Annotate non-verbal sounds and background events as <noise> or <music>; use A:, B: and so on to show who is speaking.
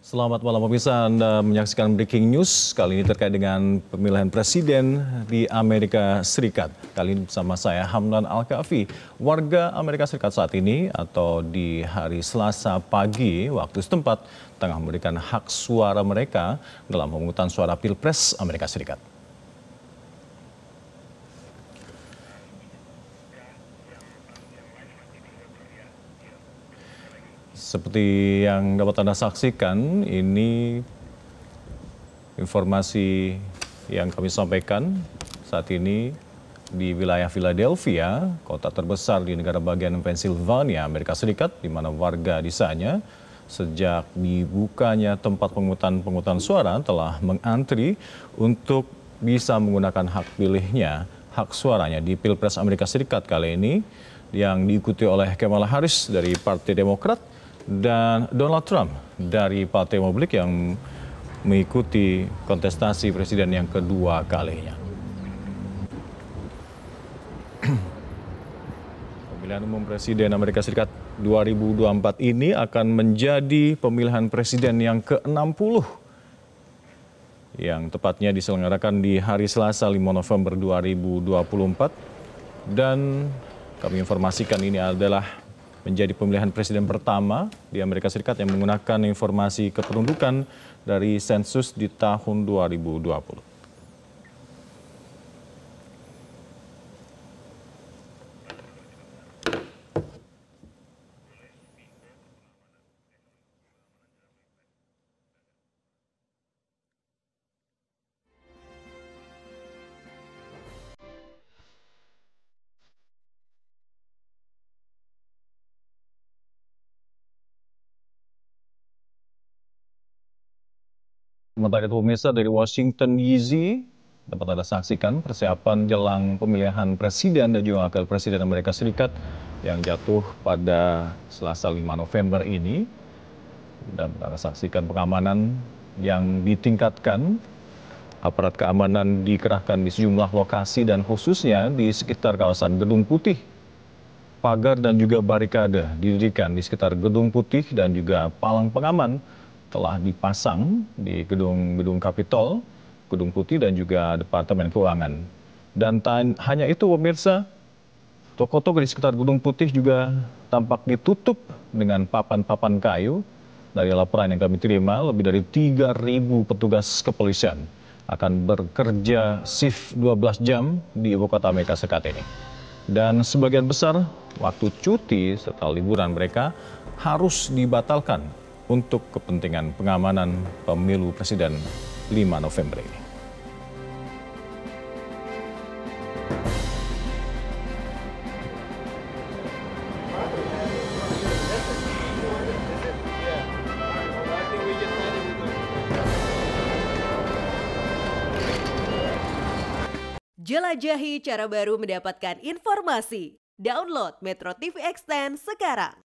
A: Selamat malam pemirsa, Anda menyaksikan Breaking News kali ini terkait dengan pemilihan presiden di Amerika Serikat. Kali ini bersama saya Hamdan Al-Kafi, warga Amerika Serikat saat ini atau di hari Selasa pagi waktu setempat tengah memberikan hak suara mereka dalam pemungutan suara Pilpres Amerika Serikat. Seperti yang dapat Anda saksikan, ini informasi yang kami sampaikan saat ini di wilayah Philadelphia, kota terbesar di negara bagian Pennsylvania, Amerika Serikat, di mana warga di sana sejak dibukanya tempat pengutan-pengutan suara telah mengantri untuk bisa menggunakan hak pilihnya, hak suaranya di Pilpres Amerika Serikat kali ini yang diikuti oleh Kamala Harris dari Partai Demokrat dan Donald Trump dari Partai Republik yang mengikuti kontestasi presiden yang kedua kalinya. <clears throat> Pemilihan umum presiden Amerika Serikat 2024 ini akan menjadi pemilihan presiden yang ke-60 yang tepatnya diselenggarakan di hari Selasa 5 November 2024 dan kami informasikan ini adalah menjadi pemilihan presiden pertama di Amerika Serikat yang menggunakan informasi kependudukan dari sensus di tahun 2020. sementara itu pemirsa dari Washington DC dapat anda saksikan persiapan jelang pemilihan presiden dan juga wakil presiden Amerika Serikat yang jatuh pada Selasa 5 November ini dan anda saksikan pengamanan yang ditingkatkan aparat keamanan dikerahkan di sejumlah lokasi dan khususnya di sekitar kawasan Gedung Putih. Pagar dan juga barikade didirikan di sekitar Gedung Putih dan juga palang pengaman telah dipasang di gedung-gedung Kapitol, Gedung Putih dan juga Departemen Keuangan. Dan hanya itu pemirsa, toko-toko di sekitar Gedung Putih juga tampak ditutup dengan papan-papan kayu. Dari laporan yang kami terima, lebih dari 3.000 petugas kepolisian akan bekerja shift 12 jam di ibu kota Amerika Serikat ini. Dan sebagian besar waktu cuti serta liburan mereka harus dibatalkan untuk kepentingan pengamanan pemilu presiden 5 November ini. Jelajahi cara baru mendapatkan informasi. Download Metro TV Extend sekarang.